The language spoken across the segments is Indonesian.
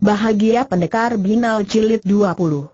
Bahagia Pendekar Binal Jilid 20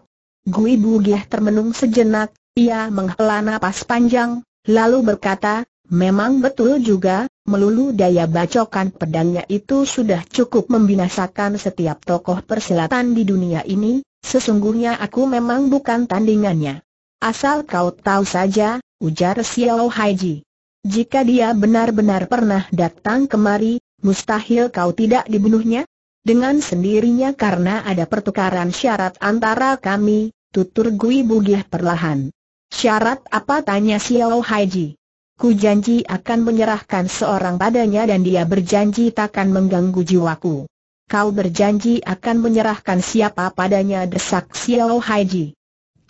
Gui Bugiah termenung sejenak, ia menghela napas panjang, lalu berkata, memang betul juga, melulu daya bacokan pedangnya itu sudah cukup membinasakan setiap tokoh persilatan di dunia ini, sesungguhnya aku memang bukan tandingannya. Asal kau tahu saja, ujar Xiao Haiji. Jika dia benar-benar pernah datang kemari, mustahil kau tidak dibunuhnya? dengan sendirinya karena ada pertukaran syarat antara kami, tutur Gui Bugih perlahan. Syarat apa tanya Xiao Haiji? Ku janji akan menyerahkan seorang padanya dan dia berjanji takkan mengganggu jiwaku. Kau berjanji akan menyerahkan siapa padanya desak Xiao Haiji.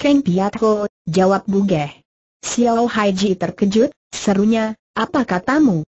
Keng Piatko, jawab Bugeh. Xiao Haiji terkejut, serunya, apa katamu?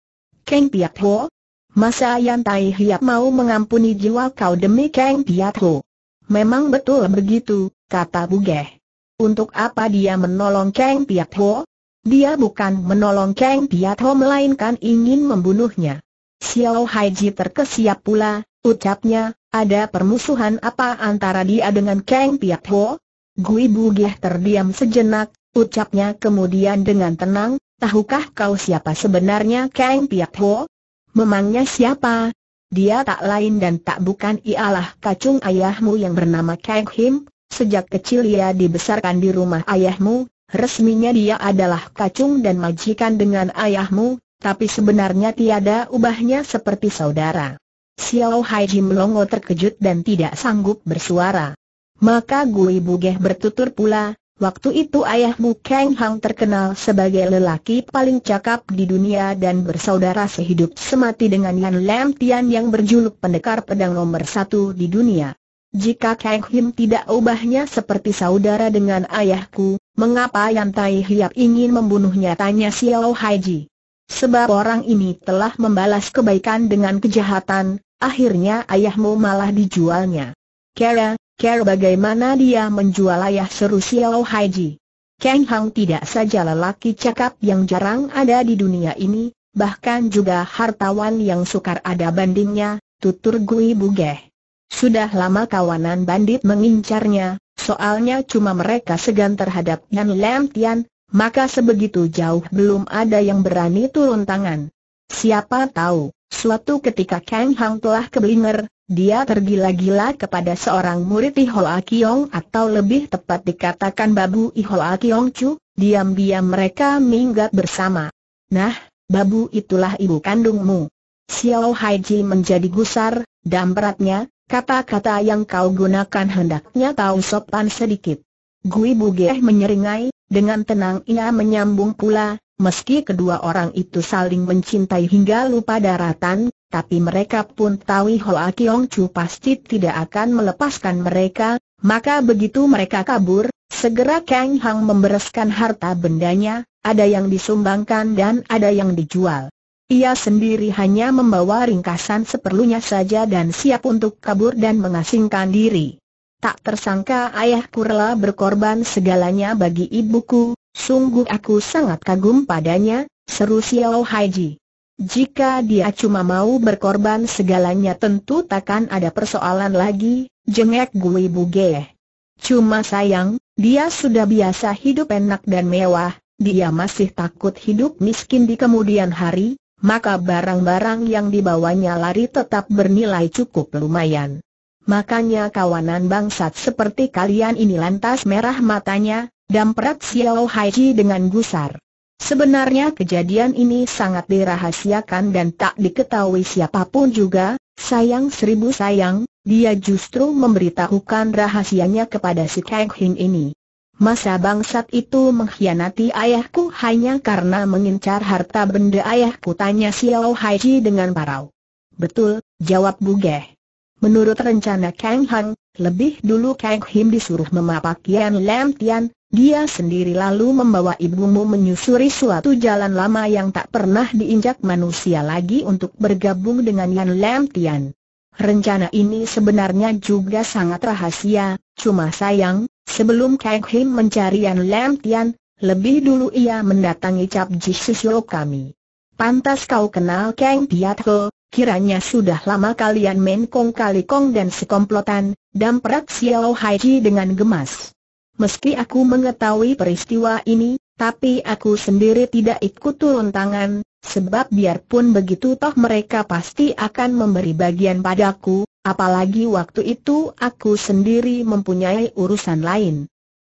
Keng Piatko, Masa Yan Tai Hiap mau mengampuni jiwa kau demi Kang Piat Ho? Memang betul begitu, kata Bugeh. Untuk apa dia menolong Kang Piat Ho? Dia bukan menolong Kang Piat Ho melainkan ingin membunuhnya. Xiao Ji terkesiap pula, ucapnya, ada permusuhan apa antara dia dengan Kang Piat Ho? Gui Bugeh terdiam sejenak, ucapnya kemudian dengan tenang, tahukah kau siapa sebenarnya Kang Piat Ho? Memangnya siapa? Dia tak lain dan tak bukan ialah kacung ayahmu yang bernama Kang Him, sejak kecil ia dibesarkan di rumah ayahmu, resminya dia adalah kacung dan majikan dengan ayahmu, tapi sebenarnya tiada ubahnya seperti saudara. Xiao Hai Jim Longo terkejut dan tidak sanggup bersuara. Maka Gui Bugeh bertutur pula, Waktu itu ayahmu Kang Hang terkenal sebagai lelaki paling cakap di dunia dan bersaudara sehidup semati dengan Yan Lam Tian yang berjuluk pendekar pedang nomor satu di dunia. Jika Kang Him tidak ubahnya seperti saudara dengan ayahku, mengapa Yan Tai Hiap ingin membunuhnya tanya Xiao Haiji. Sebab orang ini telah membalas kebaikan dengan kejahatan, akhirnya ayahmu malah dijualnya. Kera, Care bagaimana dia menjual ayah seru Xiao Haiji. Kang Hang tidak saja lelaki cakap yang jarang ada di dunia ini, bahkan juga hartawan yang sukar ada bandingnya, tutur Gui Bugeh. Sudah lama kawanan bandit mengincarnya, soalnya cuma mereka segan terhadap Yan Lam Tian, maka sebegitu jauh belum ada yang berani turun tangan. Siapa tahu, suatu ketika Kang Hang telah keblinger, dia tergila-gila kepada seorang murid Ihola Kiong atau lebih tepat dikatakan Babu Ihola Kiong Chu, diam-diam mereka minggat bersama. Nah, Babu itulah ibu kandungmu. Xiao Haiji menjadi gusar, Dan beratnya, kata-kata yang kau gunakan hendaknya tahu sopan sedikit. Gui Bugeh menyeringai, dengan tenang ia menyambung pula, meski kedua orang itu saling mencintai hingga lupa daratan, tapi mereka pun tahu Hoa Kiong Chu pasti tidak akan melepaskan mereka, maka begitu mereka kabur, segera Kang Hang membereskan harta bendanya, ada yang disumbangkan dan ada yang dijual. Ia sendiri hanya membawa ringkasan seperlunya saja dan siap untuk kabur dan mengasingkan diri. Tak tersangka ayahku rela berkorban segalanya bagi ibuku, sungguh aku sangat kagum padanya, seru Xiao Haiji. Jika dia cuma mau berkorban segalanya tentu takkan ada persoalan lagi, jengek gue Buge. Cuma sayang, dia sudah biasa hidup enak dan mewah, dia masih takut hidup miskin di kemudian hari, maka barang-barang yang dibawanya lari tetap bernilai cukup lumayan. Makanya kawanan bangsat seperti kalian ini lantas merah matanya, damprat Xiao Haiji dengan gusar. Sebenarnya kejadian ini sangat dirahasiakan dan tak diketahui siapapun juga, sayang seribu sayang, dia justru memberitahukan rahasianya kepada si Kang Hin ini. Masa bangsat itu mengkhianati ayahku hanya karena mengincar harta benda ayahku tanya Xiao Haiji dengan parau. Betul, jawab Bu Bugeh. Menurut rencana Kang Hang, lebih dulu Kang Him disuruh memapak Yan Lam Tian, dia sendiri lalu membawa ibumu menyusuri suatu jalan lama yang tak pernah diinjak manusia lagi untuk bergabung dengan Yan Lam Tian. Rencana ini sebenarnya juga sangat rahasia, cuma sayang, sebelum Kang Him mencari Yan Lam Tian, lebih dulu ia mendatangi Cap Ji Susyo kami. Pantas kau kenal Kang Piat Ho, kiranya sudah lama kalian main kong kali kong dan sekomplotan, damprak Xiao Haiji dengan gemas. Meski aku mengetahui peristiwa ini, tapi aku sendiri tidak ikut turun tangan, sebab biarpun begitu toh mereka pasti akan memberi bagian padaku, apalagi waktu itu aku sendiri mempunyai urusan lain.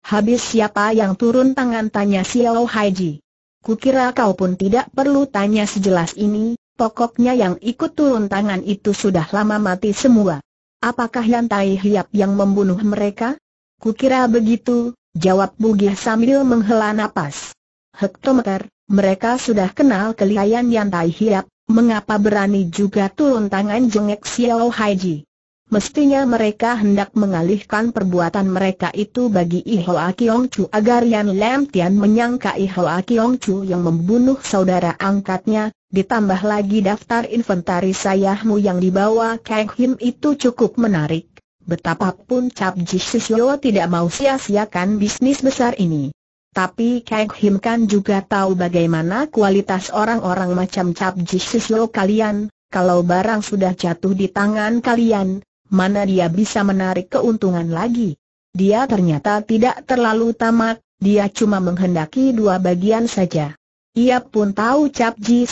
Habis siapa yang turun tangan tanya Xiao Haiji. Kukira kau pun tidak perlu tanya sejelas ini, pokoknya yang ikut turun tangan itu sudah lama mati semua. Apakah Yantai Hiap yang membunuh mereka? Kukira begitu, jawab Bugih sambil menghela napas. Hektometer, mereka sudah kenal kelihayan yang Tai Hiap, mengapa berani juga turun tangan jengek Xiao Haiji? Mestinya mereka hendak mengalihkan perbuatan mereka itu bagi Iho Kiong Chu agar Yan Lam Tian menyangka Iho Kiong Chu yang membunuh saudara angkatnya, ditambah lagi daftar inventaris sayahmu yang dibawa Kang Him itu cukup menarik. Betapapun Cap Jishisyo tidak mau sia-siakan bisnis besar ini. Tapi Kang Him kan juga tahu bagaimana kualitas orang-orang macam Cap Jishisyo kalian, kalau barang sudah jatuh di tangan kalian, mana dia bisa menarik keuntungan lagi. Dia ternyata tidak terlalu tamak, dia cuma menghendaki dua bagian saja. Ia pun tahu Cap Ji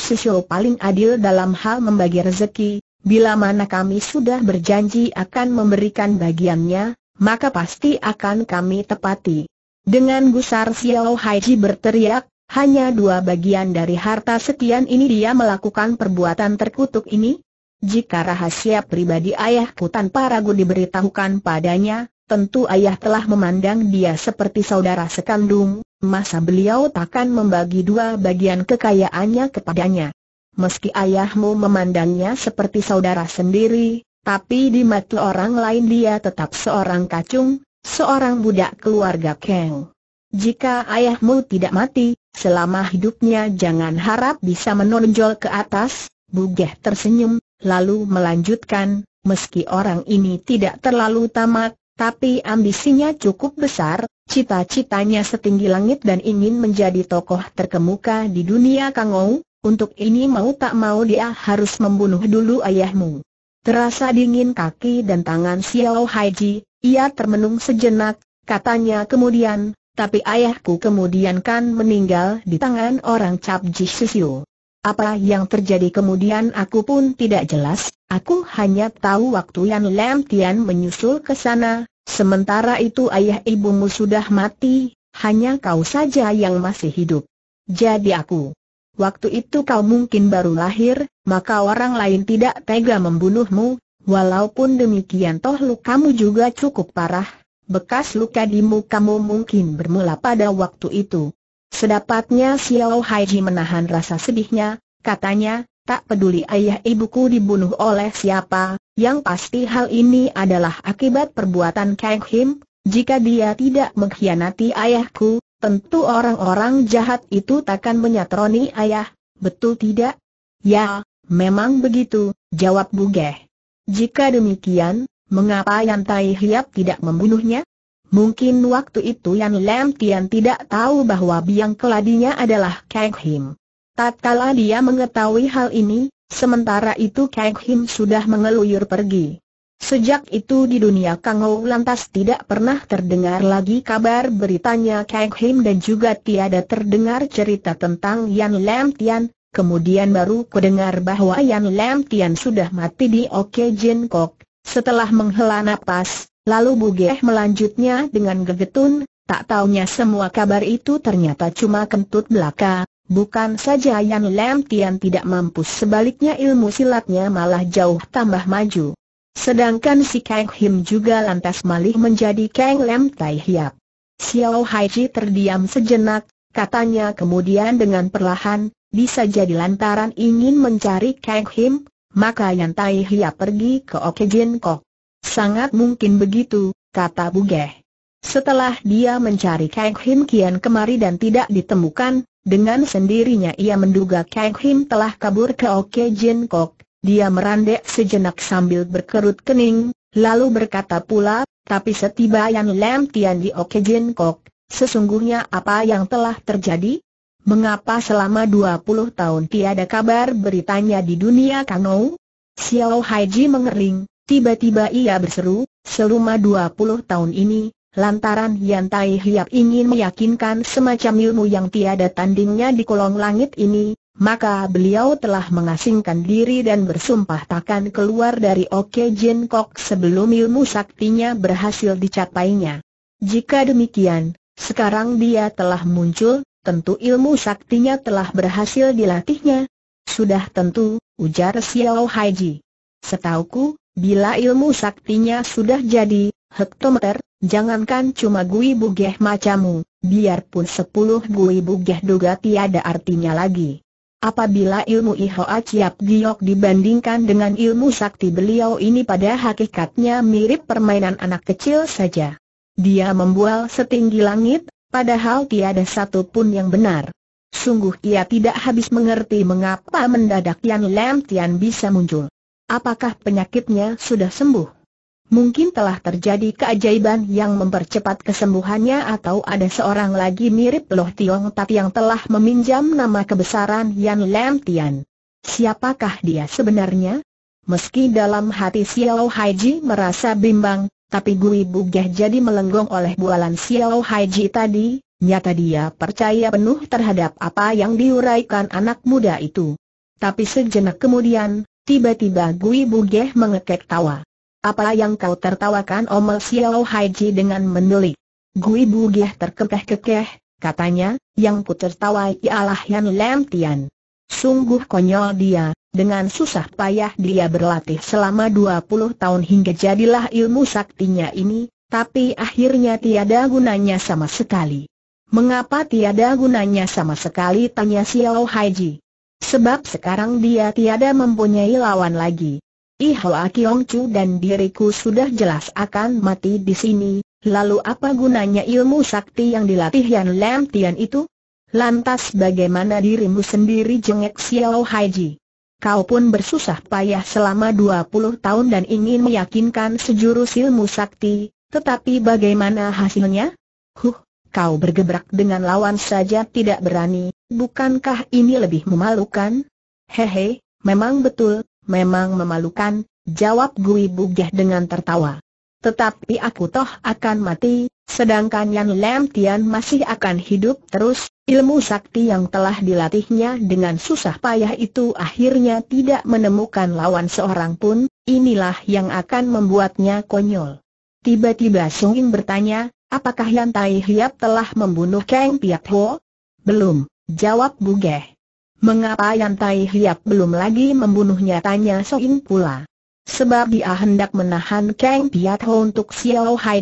paling adil dalam hal membagi rezeki, bila mana kami sudah berjanji akan memberikan bagiannya, maka pasti akan kami tepati. Dengan gusar Xiao Haiji berteriak, hanya dua bagian dari harta sekian ini dia melakukan perbuatan terkutuk ini? Jika rahasia pribadi ayahku tanpa ragu diberitahukan padanya, tentu ayah telah memandang dia seperti saudara sekandung, masa beliau takkan membagi dua bagian kekayaannya kepadanya. Meski ayahmu memandangnya seperti saudara sendiri, tapi di mata orang lain dia tetap seorang kacung, seorang budak keluarga Kang. Jika ayahmu tidak mati, selama hidupnya jangan harap bisa menonjol ke atas, Bugeh tersenyum, lalu melanjutkan, meski orang ini tidak terlalu tamat, tapi ambisinya cukup besar, cita-citanya setinggi langit dan ingin menjadi tokoh terkemuka di dunia Kangou, untuk ini mau tak mau dia harus membunuh dulu ayahmu. Terasa dingin kaki dan tangan Xiao Haiji, ia termenung sejenak, katanya kemudian, tapi ayahku kemudian kan meninggal di tangan orang Cap Ji Jisisio. Apa yang terjadi kemudian aku pun tidak jelas, aku hanya tahu waktu Yan Lam Tian menyusul ke sana, sementara itu ayah ibumu sudah mati, hanya kau saja yang masih hidup. Jadi aku Waktu itu kau mungkin baru lahir, maka orang lain tidak tega membunuhmu, walaupun demikian toh lukamu juga cukup parah, bekas luka di mukamu mungkin bermula pada waktu itu. Sedapatnya Xiao Haiji menahan rasa sedihnya, katanya, tak peduli ayah ibuku dibunuh oleh siapa, yang pasti hal ini adalah akibat perbuatan Kang Him, jika dia tidak mengkhianati ayahku, Tentu orang-orang jahat itu takkan menyatroni ayah, betul tidak? Ya, memang begitu, jawab Bugeh. Jika demikian, mengapa Yan Tai Hiap tidak membunuhnya? Mungkin waktu itu Yan Lam Tian tidak tahu bahwa biang keladinya adalah Kang Him. kala dia mengetahui hal ini, sementara itu Kang Him sudah mengeluyur pergi. Sejak itu di dunia Kangou lantas tidak pernah terdengar lagi kabar beritanya Kang Him dan juga tiada terdengar cerita tentang Yan Lam Tian, kemudian baru kudengar bahwa Yan Lam Tian sudah mati di Oke Jin Kok. Setelah menghela napas, lalu Bugeh melanjutnya dengan gegetun, tak taunya semua kabar itu ternyata cuma kentut belaka, Bukan saja Yan Lam Tian tidak mampus, sebaliknya ilmu silatnya malah jauh tambah maju. Sedangkan si Kang Him juga lantas malih menjadi Kang Lam Tai Hiap. Xiao Hai terdiam sejenak, katanya kemudian dengan perlahan, bisa jadi lantaran ingin mencari Kang Him, maka Yang Tai Hiap pergi ke Jin Kok. Sangat mungkin begitu, kata Bugeh. Setelah dia mencari Kang Him kian kemari dan tidak ditemukan, dengan sendirinya ia menduga Kang Him telah kabur ke Jin Kok dia merandek sejenak sambil berkerut kening, lalu berkata pula, tapi setiba yang Lam Tian di Oke Jin sesungguhnya apa yang telah terjadi? Mengapa selama 20 tahun tiada kabar beritanya di dunia kanou? Xiao Haiji mengering, tiba-tiba ia berseru, selama 20 tahun ini, lantaran Yan Tai Hiap ingin meyakinkan semacam ilmu yang tiada tandingnya di kolong langit ini, maka beliau telah mengasingkan diri dan bersumpah takkan keluar dari Oke Jin Kok sebelum ilmu saktinya berhasil dicapainya. Jika demikian, sekarang dia telah muncul, tentu ilmu saktinya telah berhasil dilatihnya. Sudah tentu, ujar Xiao Haiji. Setauku, bila ilmu saktinya sudah jadi, hektometer, jangankan cuma gui bugeh macamu, biarpun sepuluh gui bugeh duga tiada artinya lagi. Apabila ilmu iho aciap Giok dibandingkan dengan ilmu sakti beliau ini pada hakikatnya mirip permainan anak kecil saja. Dia membual setinggi langit, padahal tiada satu pun yang benar. Sungguh ia tidak habis mengerti mengapa mendadak Yan Lam Tian bisa muncul. Apakah penyakitnya sudah sembuh? Mungkin telah terjadi keajaiban yang mempercepat kesembuhannya atau ada seorang lagi mirip Loh Tiong Tat yang telah meminjam nama kebesaran Yan Lam Tian. Siapakah dia sebenarnya? Meski dalam hati Xiao Haiji merasa bimbang, tapi Gui Bugeh jadi melenggong oleh bualan Xiao Haiji tadi, nyata dia percaya penuh terhadap apa yang diuraikan anak muda itu. Tapi sejenak kemudian, tiba-tiba Gui Bugeh mengekek tawa. Apa yang kau tertawakan omel Xiao Haiji dengan mendelik? Gui Bu Gih terkekeh-kekeh, katanya, yang ku tertawai ialah Yan Lam Tian. Sungguh konyol dia, dengan susah payah dia berlatih selama 20 tahun hingga jadilah ilmu saktinya ini, tapi akhirnya tiada gunanya sama sekali. Mengapa tiada gunanya sama sekali tanya Xiao Haiji? Sebab sekarang dia tiada mempunyai lawan lagi. I Hoa Kiong Chu dan diriku sudah jelas akan mati di sini, lalu apa gunanya ilmu sakti yang dilatih Yan Lam Tian itu? Lantas bagaimana dirimu sendiri jengek Xiao Ji? Kau pun bersusah payah selama 20 tahun dan ingin meyakinkan sejurus ilmu sakti, tetapi bagaimana hasilnya? Huh, kau bergebrak dengan lawan saja tidak berani, bukankah ini lebih memalukan? Hehe, memang betul, Memang memalukan, jawab Gui Bugeh dengan tertawa. Tetapi aku toh akan mati, sedangkan Yan Lam Tian masih akan hidup terus, ilmu sakti yang telah dilatihnya dengan susah payah itu akhirnya tidak menemukan lawan seorang pun, inilah yang akan membuatnya konyol. Tiba-tiba Sung Ying bertanya, apakah Yan Tai Hiap telah membunuh Kang Piat Ho? Belum, jawab Bugeh. Mengapa Yan Tai Hiap belum lagi membunuhnya tanya Soin pula. Sebab dia hendak menahan Kang Piat Ho untuk Xiao Hai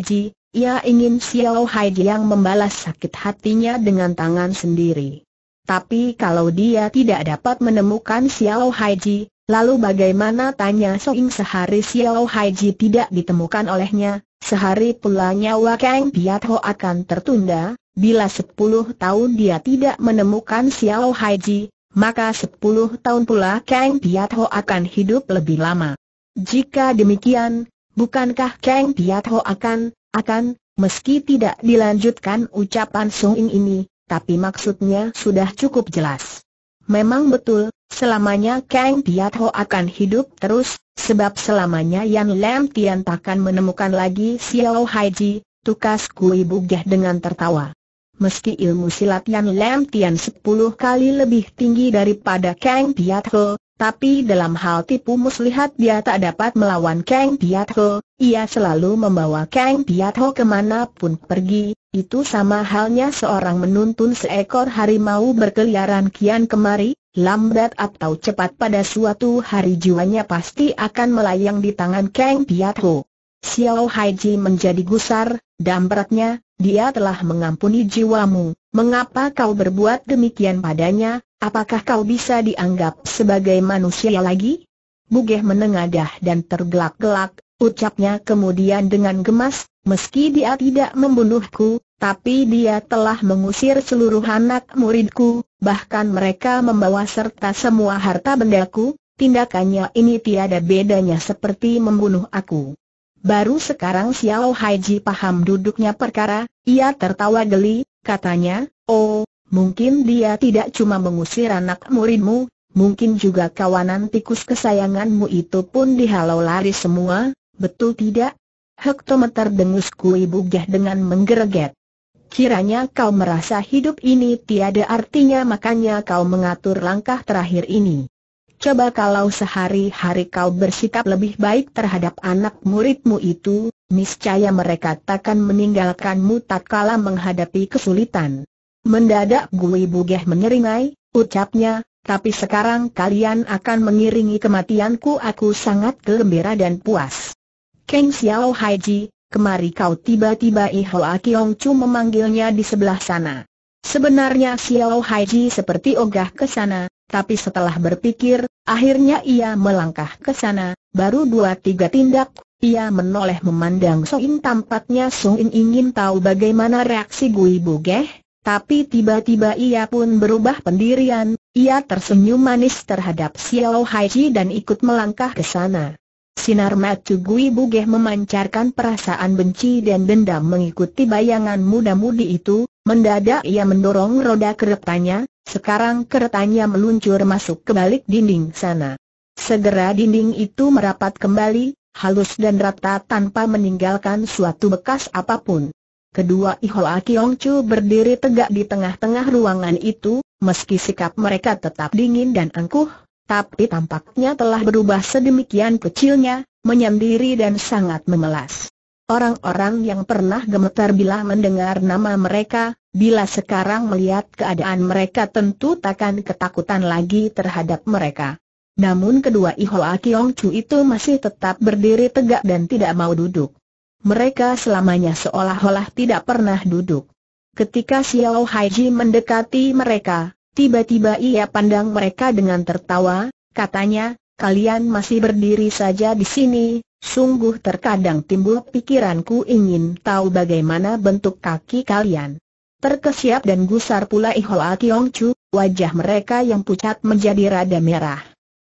ia ingin Xiao Hai yang membalas sakit hatinya dengan tangan sendiri. Tapi kalau dia tidak dapat menemukan Xiao Hai lalu bagaimana tanya Soin sehari Xiao Hai tidak ditemukan olehnya, sehari pula nyawa Kang Piat Ho akan tertunda, bila 10 tahun dia tidak menemukan Xiao Hai maka 10 tahun pula Kang Piat Ho akan hidup lebih lama. Jika demikian, bukankah Kang Piat Ho akan, akan, meski tidak dilanjutkan ucapan Song Ing ini, tapi maksudnya sudah cukup jelas. Memang betul, selamanya Kang Piat Ho akan hidup terus, sebab selamanya Yan Lam Tian takkan menemukan lagi Xiao Haiji, tukas Kui Bugah dengan tertawa. Meski ilmu silat Yan Lam Tian sepuluh kali lebih tinggi daripada Kang Piat Ho, tapi dalam hal tipu muslihat dia tak dapat melawan Kang Piat Ho, ia selalu membawa Kang Piat Ho kemanapun pergi, itu sama halnya seorang menuntun seekor harimau berkeliaran kian kemari, lambat atau cepat pada suatu hari jiwanya pasti akan melayang di tangan Kang Piat Ho. Xiao Haiji menjadi gusar, Dan beratnya, dia telah mengampuni jiwamu, mengapa kau berbuat demikian padanya, apakah kau bisa dianggap sebagai manusia lagi? Bugeh menengadah dan tergelak-gelak, ucapnya kemudian dengan gemas, meski dia tidak membunuhku, tapi dia telah mengusir seluruh anak muridku, bahkan mereka membawa serta semua harta bendaku, tindakannya ini tiada bedanya seperti membunuh aku. Baru sekarang Xiao Haiji paham duduknya perkara, ia tertawa geli, katanya, oh, mungkin dia tidak cuma mengusir anak muridmu, mungkin juga kawanan tikus kesayanganmu itu pun dihalau lari semua, betul tidak? Hektometer dengusku ibu gah dengan menggereget. Kiranya kau merasa hidup ini tiada artinya makanya kau mengatur langkah terakhir ini. Coba kalau sehari-hari kau bersikap lebih baik terhadap anak muridmu itu, niscaya mereka takkan meninggalkanmu tak kala menghadapi kesulitan. Mendadak Gui Bugeh menyeringai, ucapnya, tapi sekarang kalian akan mengiringi kematianku aku sangat gembira dan puas. Keng Xiao Haiji, kemari kau tiba-tiba Iho Akiong Chu memanggilnya di sebelah sana. Sebenarnya Xiao Haiji seperti ogah ke sana, tapi setelah berpikir, akhirnya ia melangkah ke sana, baru dua tiga tindak, ia menoleh memandang In tampaknya In ingin tahu bagaimana reaksi Gui Bugeh, tapi tiba-tiba ia pun berubah pendirian, ia tersenyum manis terhadap Xiao Haiji dan ikut melangkah ke sana. Sinar mata Gui Bugeh memancarkan perasaan benci dan dendam mengikuti bayangan muda-mudi itu, mendadak ia mendorong roda keretanya, sekarang keretanya meluncur masuk ke balik dinding sana. Segera dinding itu merapat kembali, halus dan rata tanpa meninggalkan suatu bekas apapun. Kedua Ihoa Kiong Chu berdiri tegak di tengah-tengah ruangan itu, meski sikap mereka tetap dingin dan angkuh, tapi tampaknya telah berubah sedemikian kecilnya, menyendiri dan sangat memelas. Orang-orang yang pernah gemetar bila mendengar nama mereka, bila sekarang melihat keadaan mereka tentu takkan ketakutan lagi terhadap mereka. Namun kedua Ihoa Kiong Chu itu masih tetap berdiri tegak dan tidak mau duduk. Mereka selamanya seolah-olah tidak pernah duduk. Ketika Xiao Haiji mendekati mereka, tiba-tiba ia pandang mereka dengan tertawa, katanya, kalian masih berdiri saja di sini, Sungguh terkadang timbul pikiranku ingin tahu bagaimana bentuk kaki kalian. Terkesiap dan gusar pula Ihoa Kiong Chu, wajah mereka yang pucat menjadi rada merah.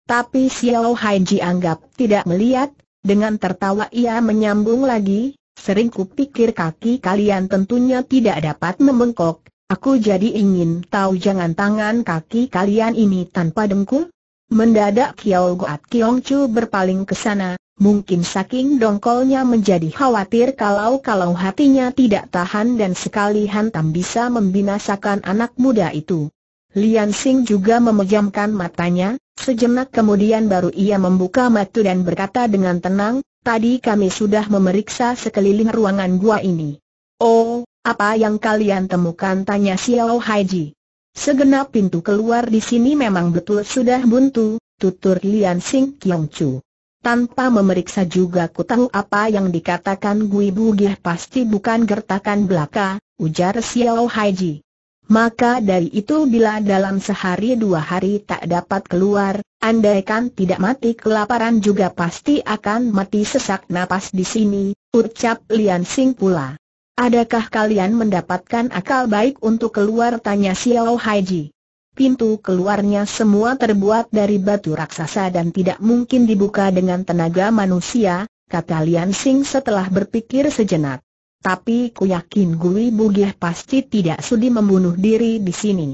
Tapi Xiao Hai Ji anggap tidak melihat, dengan tertawa ia menyambung lagi, sering kupikir kaki kalian tentunya tidak dapat membengkok, aku jadi ingin tahu jangan tangan kaki kalian ini tanpa dengkul? Mendadak Kiao Goat Kiong Chu berpaling ke sana, Mungkin saking dongkolnya menjadi khawatir kalau-kalau hatinya tidak tahan dan sekali hantam bisa membinasakan anak muda itu. Lian Xing juga memejamkan matanya, sejenak kemudian baru ia membuka mata dan berkata dengan tenang, tadi kami sudah memeriksa sekeliling ruangan gua ini. Oh, apa yang kalian temukan? Tanya Xiao Haiji. Segenap pintu keluar di sini memang betul sudah buntu, tutur Lian Xing. Kiong Chu. Tanpa memeriksa juga ku tahu apa yang dikatakan Gui Bugih pasti bukan gertakan belaka, ujar Xiao Haiji. Maka dari itu bila dalam sehari dua hari tak dapat keluar, andaikan tidak mati kelaparan juga pasti akan mati sesak napas di sini, ucap Lian Sing pula. Adakah kalian mendapatkan akal baik untuk keluar tanya Xiao Haiji? Pintu keluarnya semua terbuat dari batu raksasa dan tidak mungkin dibuka dengan tenaga manusia, kata Lian Sing setelah berpikir sejenak. Tapi ku yakin Gui Bugih pasti tidak sudi membunuh diri di sini.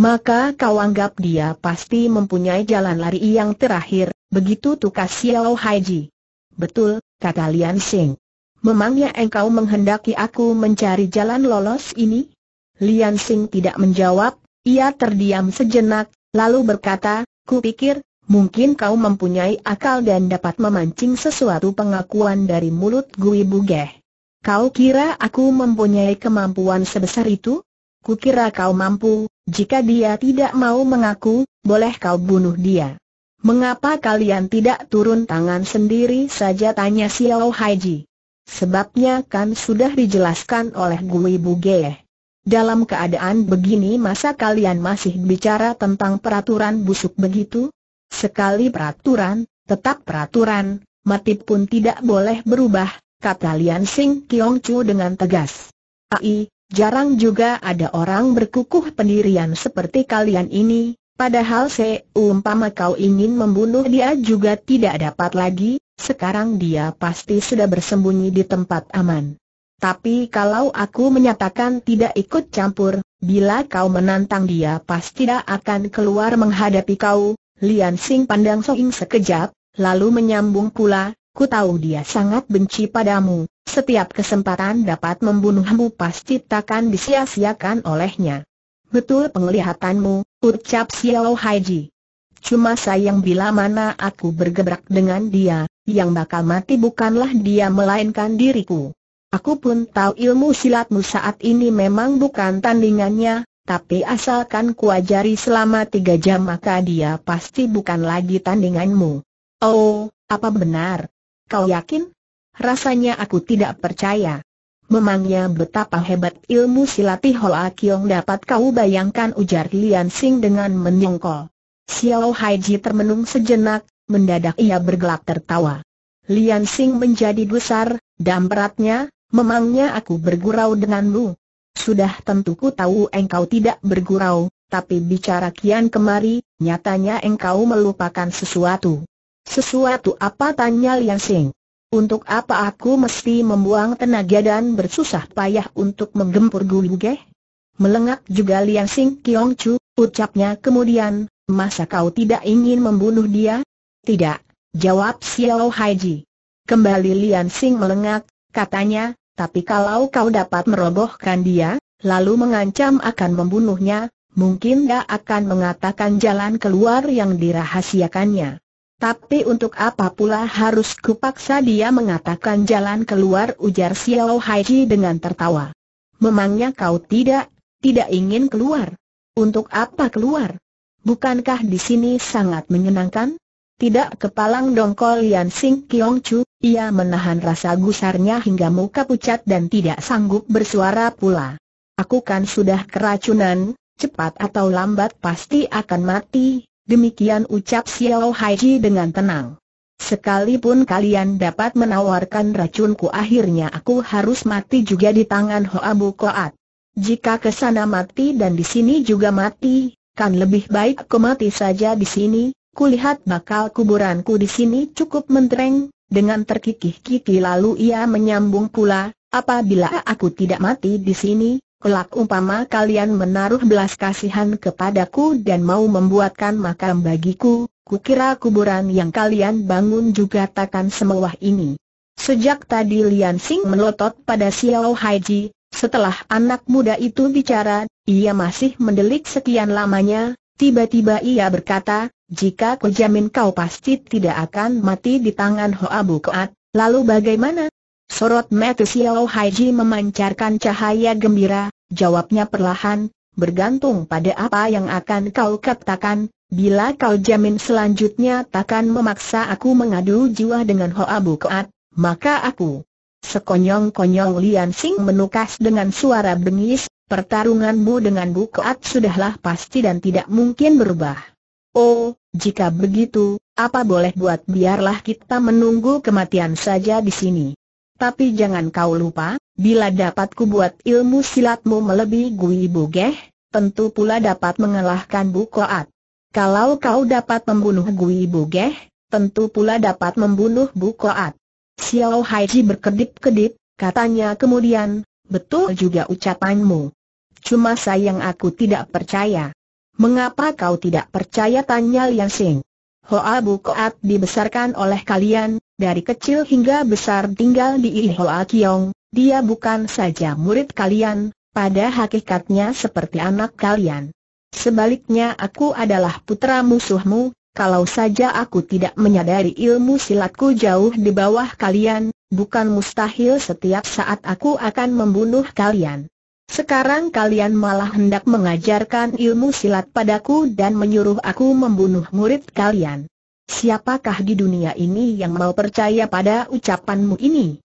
Maka kau anggap dia pasti mempunyai jalan lari yang terakhir, begitu tukas Xiao Haiji. Betul, kata Lian Sing. Memangnya engkau menghendaki aku mencari jalan lolos ini? Lian Sing tidak menjawab, ia terdiam sejenak, lalu berkata, "Ku pikir, mungkin kau mempunyai akal dan dapat memancing sesuatu pengakuan dari mulut Gui Bugeh. Kau kira aku mempunyai kemampuan sebesar itu? Kukira kau mampu, jika dia tidak mau mengaku, boleh kau bunuh dia. Mengapa kalian tidak turun tangan sendiri saja tanya Xiao Haiji? Sebabnya kan sudah dijelaskan oleh Gui Bugeh. Dalam keadaan begini masa kalian masih bicara tentang peraturan busuk begitu? Sekali peraturan, tetap peraturan, mati pun tidak boleh berubah, kata Lian Sing Kiong Chu dengan tegas. Ai, jarang juga ada orang berkukuh pendirian seperti kalian ini, padahal seumpama kau ingin membunuh dia juga tidak dapat lagi, sekarang dia pasti sudah bersembunyi di tempat aman. Tapi kalau aku menyatakan tidak ikut campur, bila kau menantang dia pasti tidak akan keluar menghadapi kau. Lian Sing pandang Soing sekejap, lalu menyambung pula, ku tahu dia sangat benci padamu. Setiap kesempatan dapat membunuhmu pasti takkan disia-siakan olehnya. Betul penglihatanmu, ucap Xiao Haiji. Cuma sayang bila mana aku bergebrak dengan dia, yang bakal mati bukanlah dia melainkan diriku. Aku pun tahu ilmu silatmu saat ini memang bukan tandingannya, tapi asalkan kuajari selama tiga jam maka dia pasti bukan lagi tandinganmu. Oh, apa benar? Kau yakin? Rasanya aku tidak percaya. Memangnya betapa hebat ilmu silati Hoa Kiong dapat kau bayangkan ujar Lian Sing dengan menyongkol. Xiao Haiji termenung sejenak, mendadak ia bergelak tertawa. Lian Sing menjadi besar, dan beratnya, Memangnya aku bergurau denganmu? Sudah tentu ku tahu engkau tidak bergurau, tapi bicara kian kemari, nyatanya engkau melupakan sesuatu. Sesuatu apa tanya Liang Sing? Untuk apa aku mesti membuang tenaga dan bersusah payah untuk menggempur Geh? Melengak juga Liang Sing Kiong Chu, ucapnya kemudian, masa kau tidak ingin membunuh dia? Tidak, jawab Xiao Haiji. Kembali Liang Sing melengak, katanya, tapi kalau kau dapat merobohkan dia, lalu mengancam akan membunuhnya, mungkin dia akan mengatakan jalan keluar yang dirahasiakannya. Tapi untuk apa pula harus kupaksa dia mengatakan jalan keluar ujar Xiao Haiji dengan tertawa. Memangnya kau tidak, tidak ingin keluar? Untuk apa keluar? Bukankah di sini sangat menyenangkan? tidak kepalang dongkol Lian Sing Kiong Chu, ia menahan rasa gusarnya hingga muka pucat dan tidak sanggup bersuara pula. Aku kan sudah keracunan, cepat atau lambat pasti akan mati, demikian ucap Xiao Haiji dengan tenang. Sekalipun kalian dapat menawarkan racunku akhirnya aku harus mati juga di tangan Hoa Bu Koat. Jika ke sana mati dan di sini juga mati, kan lebih baik aku mati saja di sini, kulihat bakal kuburanku di sini cukup mentereng, dengan terkikih-kikih lalu ia menyambung pula, apabila aku tidak mati di sini, kelak umpama kalian menaruh belas kasihan kepadaku dan mau membuatkan makam bagiku, kukira kuburan yang kalian bangun juga takkan semewah ini. Sejak tadi Lian Sing melotot pada Xiao Haiji, setelah anak muda itu bicara, ia masih mendelik sekian lamanya, tiba-tiba ia berkata, jika ku jamin kau pasti tidak akan mati di tangan Hoa Bukoat, lalu bagaimana? Sorot mata Xiao Haiji memancarkan cahaya gembira, jawabnya perlahan, bergantung pada apa yang akan kau katakan, bila kau jamin selanjutnya takkan memaksa aku mengadu jiwa dengan Hoa Bukoat, maka aku. Sekonyong-konyong Lian Sing menukas dengan suara bengis, pertarunganmu dengan Bukoat sudahlah pasti dan tidak mungkin berubah. Oh, jika begitu, apa boleh buat biarlah kita menunggu kematian saja di sini. Tapi jangan kau lupa, bila dapat buat ilmu silatmu melebihi Gui Bugeh, tentu pula dapat mengalahkan Bukoat. Kalau kau dapat membunuh Gui Bugeh, tentu pula dapat membunuh Bukoat. Xiao Haiji berkedip-kedip, katanya kemudian, betul juga ucapanmu. Cuma sayang aku tidak percaya. Mengapa kau tidak percaya tanya Liang Sing? Hoa Bu Koat dibesarkan oleh kalian, dari kecil hingga besar tinggal di Ii Hoa Kiong, dia bukan saja murid kalian, pada hakikatnya seperti anak kalian. Sebaliknya aku adalah putra musuhmu, kalau saja aku tidak menyadari ilmu silatku jauh di bawah kalian, bukan mustahil setiap saat aku akan membunuh kalian. Sekarang kalian malah hendak mengajarkan ilmu silat padaku dan menyuruh aku membunuh murid kalian. Siapakah di dunia ini yang mau percaya pada ucapanmu ini?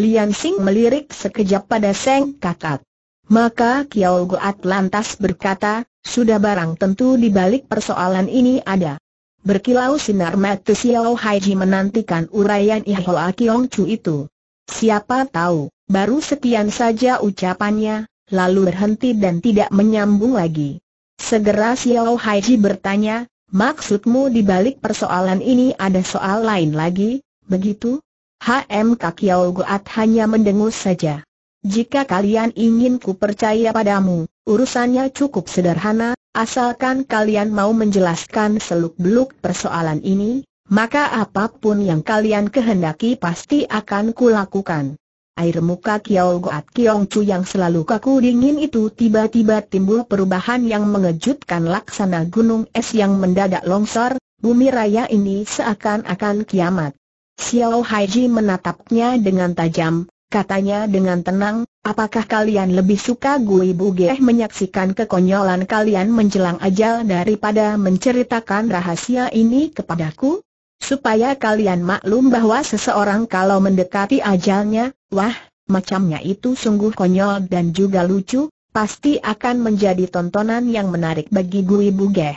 Lian Sing melirik sekejap pada Seng Kakak. Maka Kiao Goat lantas berkata, sudah barang tentu di balik persoalan ini ada. Berkilau sinar mata Xiao Haiji menantikan uraian Ihoa Kiong Chu itu. Siapa tahu, baru sekian saja ucapannya, lalu berhenti dan tidak menyambung lagi. Segera Xiao Haiji bertanya, maksudmu di balik persoalan ini ada soal lain lagi, begitu? HM Kak Yau Goat hanya mendengus saja. Jika kalian ingin ku percaya padamu, urusannya cukup sederhana, asalkan kalian mau menjelaskan seluk-beluk persoalan ini, maka apapun yang kalian kehendaki pasti akan kulakukan. Air muka Kiao Goat Kiong Chu yang selalu kaku dingin itu tiba-tiba timbul perubahan yang mengejutkan laksana gunung es yang mendadak longsor, bumi raya ini seakan-akan kiamat. Xiao Haiji menatapnya dengan tajam, katanya dengan tenang, apakah kalian lebih suka Gui Bugeh menyaksikan kekonyolan kalian menjelang ajal daripada menceritakan rahasia ini kepadaku? Supaya kalian maklum bahwa seseorang kalau mendekati ajalnya, wah, macamnya itu sungguh konyol dan juga lucu, pasti akan menjadi tontonan yang menarik bagi Gui Bugeh.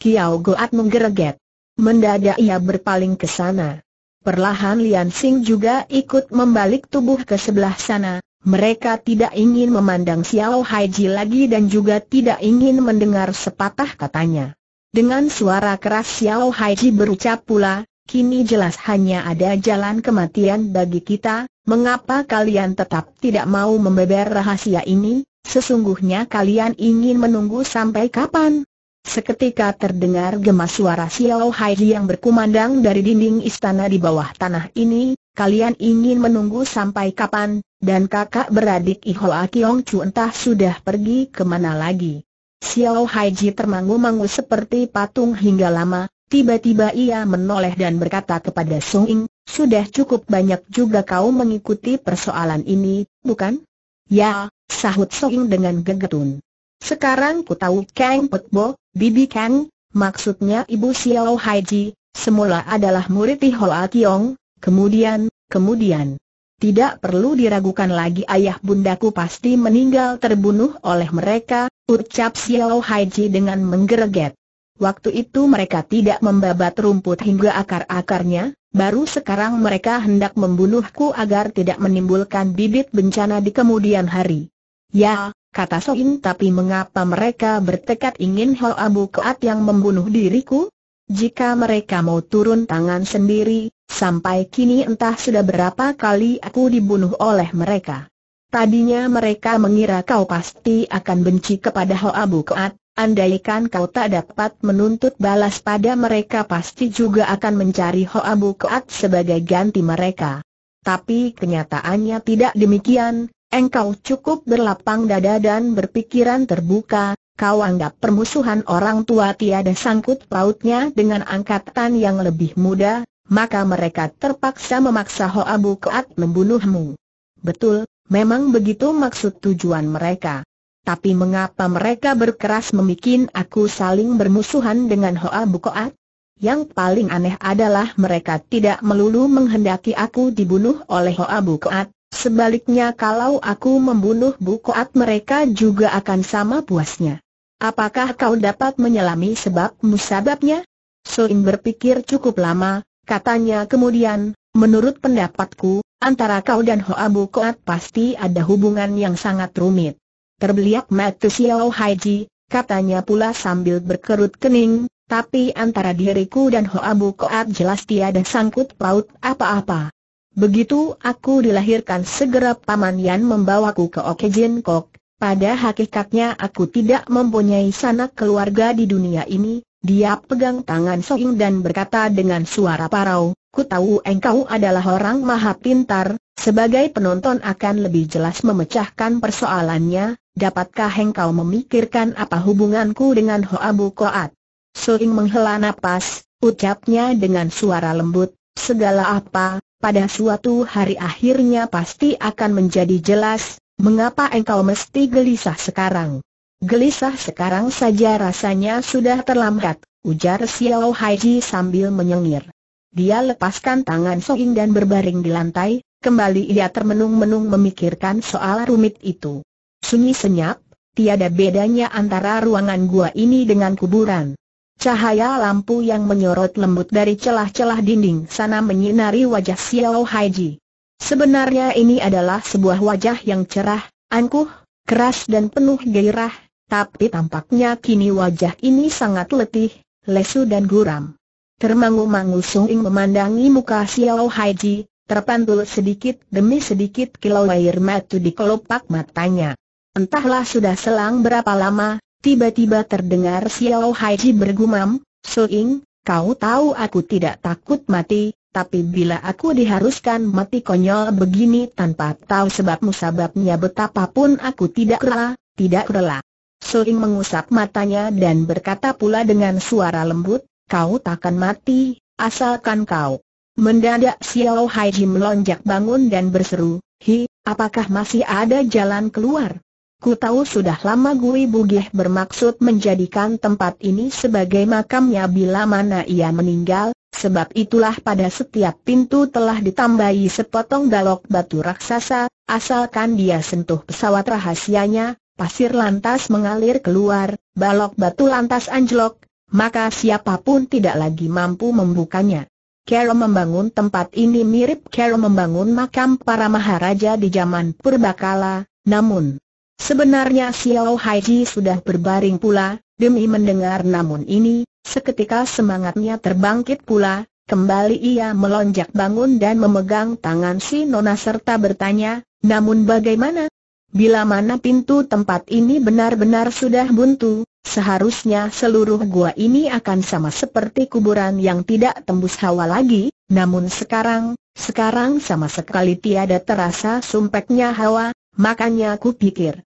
Kiao Goat menggereget. Mendadak ia berpaling ke sana. Perlahan Lian Sing juga ikut membalik tubuh ke sebelah sana. Mereka tidak ingin memandang Xiao Haiji lagi dan juga tidak ingin mendengar sepatah katanya. Dengan suara keras Xiao Haiji berucap pula, kini jelas hanya ada jalan kematian bagi kita, mengapa kalian tetap tidak mau membeber rahasia ini, sesungguhnya kalian ingin menunggu sampai kapan? Seketika terdengar gemas suara Xiao Haiji yang berkumandang dari dinding istana di bawah tanah ini, kalian ingin menunggu sampai kapan, dan kakak beradik Iho Akiong Chu entah sudah pergi kemana lagi. Xiao Haiji termangu-mangu seperti patung hingga lama, tiba-tiba ia menoleh dan berkata kepada Song Ing, sudah cukup banyak juga kau mengikuti persoalan ini, bukan? Ya, sahut Song Ing dengan gegetun. Sekarang ku tahu Kang Bo, Bibi Kang, maksudnya Ibu Xiao Haiji, semula adalah murid Hoa Kiong, kemudian, kemudian. Tidak perlu diragukan lagi ayah bundaku pasti meninggal terbunuh oleh mereka, ucap Xiao Haiji dengan menggereget. Waktu itu mereka tidak membabat rumput hingga akar-akarnya, baru sekarang mereka hendak membunuhku agar tidak menimbulkan bibit bencana di kemudian hari. Ya, kata Soin tapi mengapa mereka bertekad ingin Hoa Keat yang membunuh diriku? Jika mereka mau turun tangan sendiri, sampai kini entah sudah berapa kali aku dibunuh oleh mereka. Tadinya mereka mengira kau pasti akan benci kepada Hoa Bukoat, andaikan kau tak dapat menuntut balas pada mereka pasti juga akan mencari Hoa Bukoat sebagai ganti mereka. Tapi kenyataannya tidak demikian, engkau cukup berlapang dada dan berpikiran terbuka, Kau anggap permusuhan orang tua tiada sangkut pautnya dengan angkatan yang lebih muda, maka mereka terpaksa memaksa Hoabu Abu Keat membunuhmu. Betul, memang begitu maksud tujuan mereka. Tapi mengapa mereka berkeras memikin aku saling bermusuhan dengan Hoa Bukoat? Yang paling aneh adalah mereka tidak melulu menghendaki aku dibunuh oleh Hoa Bukoat, Sebaliknya kalau aku membunuh Bukoat mereka juga akan sama puasnya. Apakah kau dapat menyelami sebab musababnya? Soim berpikir cukup lama, katanya kemudian, menurut pendapatku, antara kau dan Hoa Bukoat pasti ada hubungan yang sangat rumit. Terbeliak mata Xiao Haiji, katanya pula sambil berkerut kening, tapi antara diriku dan Hoa Bukoat jelas tiada sangkut paut apa-apa. Begitu aku dilahirkan segera Paman Yan membawaku ke Jin Kok, pada hakikatnya aku tidak mempunyai sanak keluarga di dunia ini, dia pegang tangan Soing dan berkata dengan suara parau, ku tahu engkau adalah orang maha pintar, sebagai penonton akan lebih jelas memecahkan persoalannya, dapatkah engkau memikirkan apa hubunganku dengan Ho Abu Koat? Soing menghela nafas, ucapnya dengan suara lembut, segala apa, pada suatu hari akhirnya pasti akan menjadi jelas, mengapa engkau mesti gelisah sekarang. Gelisah sekarang saja rasanya sudah terlambat, ujar Xiao Haiji sambil menyengir. Dia lepaskan tangan Soing dan berbaring di lantai, kembali ia termenung-menung memikirkan soal rumit itu. Sunyi senyap, tiada bedanya antara ruangan gua ini dengan kuburan. Cahaya lampu yang menyorot lembut dari celah-celah dinding sana menyinari wajah Xiao Haiji. Sebenarnya ini adalah sebuah wajah yang cerah, angkuh, keras dan penuh gairah, tapi tampaknya kini wajah ini sangat letih, lesu dan guram. Termangu-mangu Sung Ing memandangi muka Xiao Haiji, terpantul sedikit demi sedikit kilau air mata di kelopak matanya. Entahlah sudah selang berapa lama, Tiba-tiba terdengar Xiao Haiji bergumam, Soing, kau tahu aku tidak takut mati, tapi bila aku diharuskan mati konyol begini tanpa tahu sebab musababnya betapapun aku tidak rela, tidak rela. Soing mengusap matanya dan berkata pula dengan suara lembut, kau takkan mati, asalkan kau. Mendadak Xiao Haiji melonjak bangun dan berseru, Hi, apakah masih ada jalan keluar? Ku tahu sudah lama Gui Bugih bermaksud menjadikan tempat ini sebagai makamnya bila mana ia meninggal, sebab itulah pada setiap pintu telah ditambahi sepotong balok batu raksasa, asalkan dia sentuh pesawat rahasianya, pasir lantas mengalir keluar, balok batu lantas anjlok, maka siapapun tidak lagi mampu membukanya. Kero membangun tempat ini mirip Kero membangun makam para maharaja di zaman purbakala, namun Sebenarnya Xiao Haiji sudah berbaring pula, demi mendengar namun ini, seketika semangatnya terbangkit pula, kembali ia melonjak bangun dan memegang tangan si Nona serta bertanya, namun bagaimana? Bila mana pintu tempat ini benar-benar sudah buntu, seharusnya seluruh gua ini akan sama seperti kuburan yang tidak tembus hawa lagi, namun sekarang, sekarang sama sekali tiada terasa sumpeknya hawa, makanya ku pikir,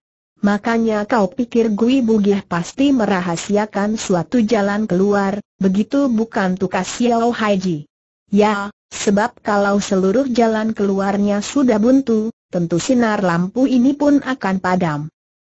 Makanya kau pikir Gui bugih pasti merahasiakan suatu jalan keluar, begitu bukan tukas Xiao Haiji. Ya, sebab kalau seluruh jalan keluarnya sudah buntu, tentu sinar lampu ini pun akan padam.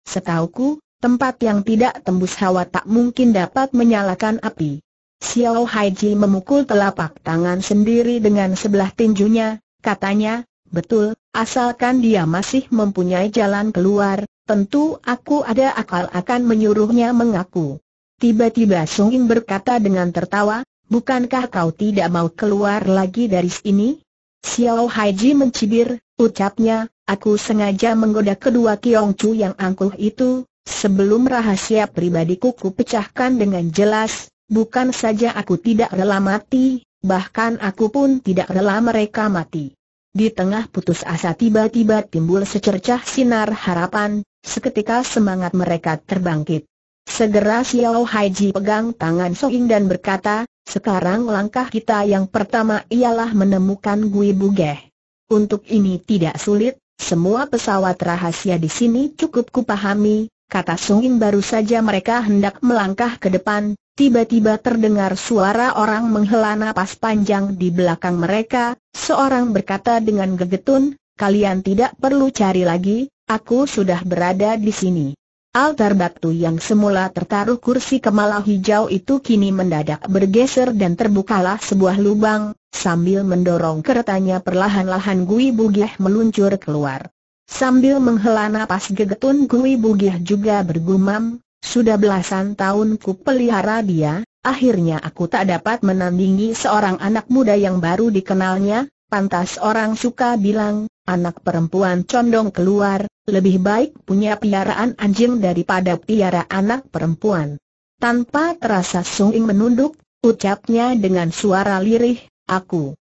Setauku, tempat yang tidak tembus hawa tak mungkin dapat menyalakan api. Xiao Haiji memukul telapak tangan sendiri dengan sebelah tinjunya, katanya, betul, asalkan dia masih mempunyai jalan keluar, Tentu aku ada akal akan menyuruhnya mengaku. Tiba-tiba Sung In berkata dengan tertawa, bukankah kau tidak mau keluar lagi dari sini? Xiao Haiji mencibir, ucapnya, aku sengaja menggoda kedua Kiong Chu yang angkuh itu, sebelum rahasia pribadiku pecahkan dengan jelas, bukan saja aku tidak rela mati, bahkan aku pun tidak rela mereka mati. Di tengah putus asa tiba-tiba timbul secercah sinar harapan, Seketika semangat mereka terbangkit. Segera Xiao Haiji pegang tangan Soing dan berkata, sekarang langkah kita yang pertama ialah menemukan Gui Bugeh. Untuk ini tidak sulit, semua pesawat rahasia di sini cukup kupahami, kata Soing baru saja mereka hendak melangkah ke depan, tiba-tiba terdengar suara orang menghela napas panjang di belakang mereka, seorang berkata dengan gegetun, kalian tidak perlu cari lagi, aku sudah berada di sini. Altar batu yang semula tertaruh kursi kemala hijau itu kini mendadak bergeser dan terbukalah sebuah lubang, sambil mendorong keretanya perlahan-lahan Gui Bugiah meluncur keluar. Sambil menghela napas gegetun Gui Bugiah juga bergumam, sudah belasan tahun ku pelihara dia, akhirnya aku tak dapat menandingi seorang anak muda yang baru dikenalnya, pantas orang suka bilang, Anak perempuan condong keluar, lebih baik punya piaraan anjing daripada piara anak perempuan. Tanpa terasa Sung Ing menunduk, ucapnya dengan suara lirih, aku